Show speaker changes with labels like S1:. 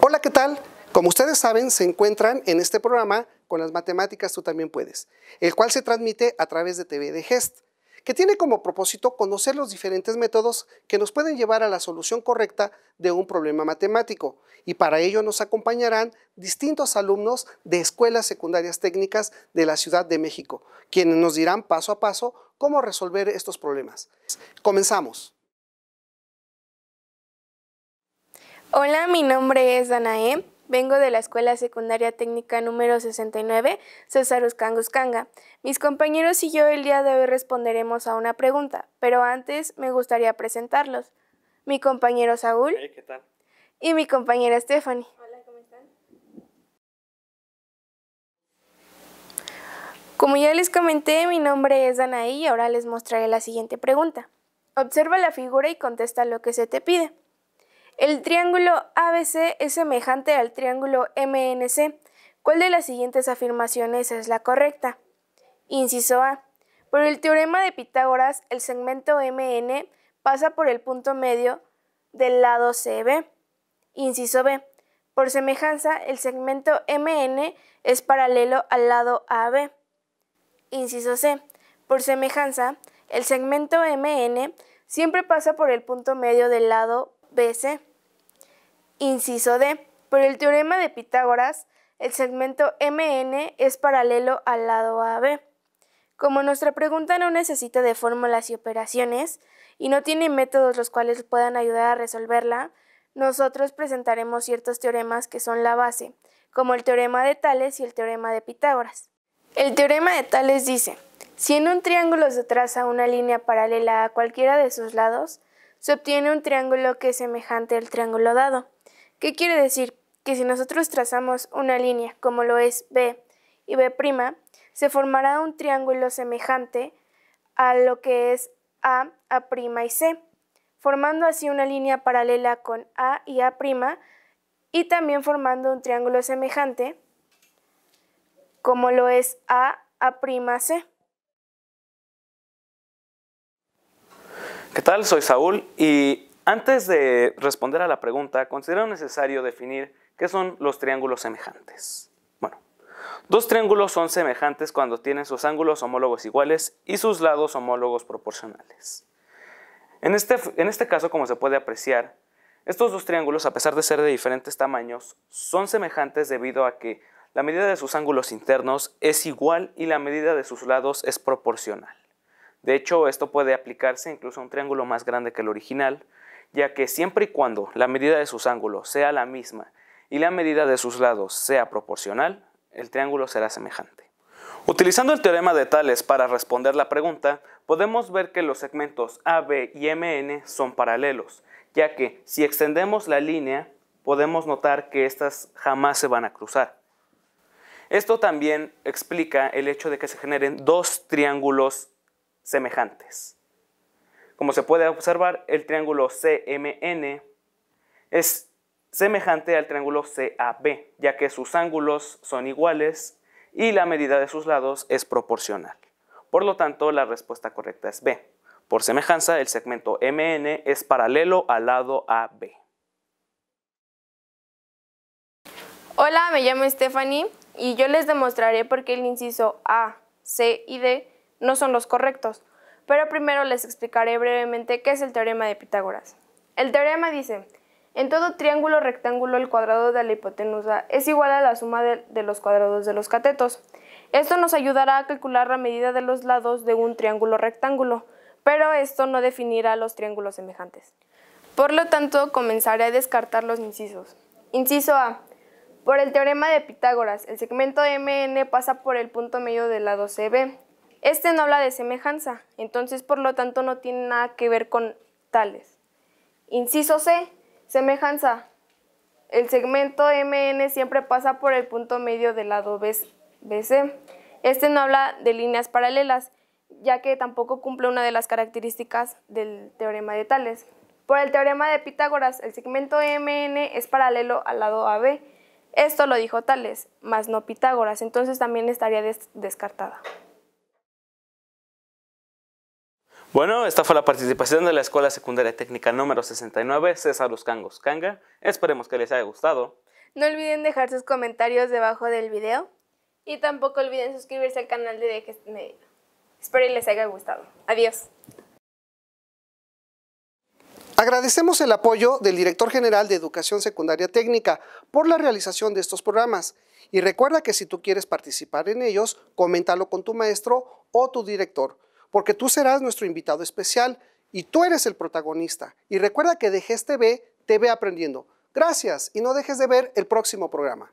S1: Hola, ¿qué tal? Como ustedes saben, se encuentran en este programa con las matemáticas tú también puedes, el cual se transmite a través de TV de Gest, que tiene como propósito conocer los diferentes métodos que nos pueden llevar a la solución correcta de un problema matemático, y para ello nos acompañarán distintos alumnos de escuelas secundarias técnicas de la Ciudad de México, quienes nos dirán paso a paso cómo resolver estos problemas. Comenzamos.
S2: Hola, mi nombre es Danae Vengo de la Escuela Secundaria Técnica número 69, César Uscanguscanga. Mis compañeros y yo el día de hoy responderemos a una pregunta, pero antes me gustaría presentarlos. Mi compañero Saúl. Y mi compañera Stephanie. Hola, ¿cómo están? Como ya les comenté, mi nombre es Danaí y ahora les mostraré la siguiente pregunta. Observa la figura y contesta lo que se te pide. El triángulo ABC es semejante al triángulo MNC. ¿Cuál de las siguientes afirmaciones es la correcta? Inciso A. Por el teorema de Pitágoras, el segmento MN pasa por el punto medio del lado CB. Inciso B. Por semejanza, el segmento MN es paralelo al lado AB. Inciso C. Por semejanza, el segmento MN siempre pasa por el punto medio del lado BC. Inciso D. Por el teorema de Pitágoras, el segmento MN es paralelo al lado AB. Como nuestra pregunta no necesita de fórmulas y operaciones, y no tiene métodos los cuales puedan ayudar a resolverla, nosotros presentaremos ciertos teoremas que son la base, como el teorema de Tales y el teorema de Pitágoras. El teorema de Tales dice, si en un triángulo se traza una línea paralela a cualquiera de sus lados, se obtiene un triángulo que es semejante al triángulo dado. ¿Qué quiere decir? Que si nosotros trazamos una línea, como lo es B y B', se formará un triángulo semejante a lo que es A, A' y C, formando así una línea paralela con A y A', y también formando un triángulo semejante como lo es A, A', C.
S3: ¿Qué tal? Soy Saúl y antes de responder a la pregunta, considero necesario definir qué son los triángulos semejantes. Bueno, dos triángulos son semejantes cuando tienen sus ángulos homólogos iguales y sus lados homólogos proporcionales. En este, en este caso, como se puede apreciar, estos dos triángulos, a pesar de ser de diferentes tamaños, son semejantes debido a que la medida de sus ángulos internos es igual y la medida de sus lados es proporcional. De hecho, esto puede aplicarse incluso a un triángulo más grande que el original, ya que siempre y cuando la medida de sus ángulos sea la misma y la medida de sus lados sea proporcional, el triángulo será semejante. Utilizando el teorema de Tales para responder la pregunta, podemos ver que los segmentos AB y MN son paralelos, ya que si extendemos la línea, podemos notar que éstas jamás se van a cruzar. Esto también explica el hecho de que se generen dos triángulos semejantes. Como se puede observar, el triángulo CMN es semejante al triángulo CAB, ya que sus ángulos son iguales y la medida de sus lados es proporcional. Por lo tanto, la respuesta correcta es B. Por semejanza, el segmento MN es paralelo al lado AB.
S2: Hola, me llamo Stephanie y yo les demostraré por qué el inciso A, C y D no son los correctos, pero primero les explicaré brevemente qué es el teorema de Pitágoras. El teorema dice, en todo triángulo rectángulo el cuadrado de la hipotenusa es igual a la suma de, los cuadrados de los catetos. Esto nos ayudará a calcular la medida de los lados de un triángulo rectángulo, pero esto no definirá los triángulos semejantes. Por lo tanto, comenzaré a descartar los incisos. Inciso A. Por el teorema de Pitágoras, el segmento MN pasa por el punto medio del lado CB. Este no habla de semejanza, entonces por lo tanto no tiene nada que ver con tales. Inciso C, semejanza. El segmento MN siempre pasa por el punto medio del lado BC. Este no habla de líneas paralelas, ya que tampoco cumple una de las características del teorema de Tales. Por el teorema de Pitágoras, el segmento MN es paralelo al lado AB. Esto lo dijo Tales, más no Pitágoras, entonces también estaría descartada.
S3: Bueno, esta fue la participación de la Escuela Secundaria Técnica número 69, César Los Cangos Canga. Esperemos que les haya gustado.
S2: No olviden dejar sus comentarios debajo del video. Y tampoco olviden suscribirse al canal de Dejes Espero que les haya gustado. Adiós.
S1: Agradecemos el apoyo del Director General de Educación Secundaria Técnica por la realización de estos programas. Y recuerda que si tú quieres participar en ellos, coméntalo con tu maestro o tu director porque tú serás nuestro invitado especial y tú eres el protagonista. Y recuerda que Dejes TV te ve aprendiendo. Gracias y no dejes de ver el próximo programa.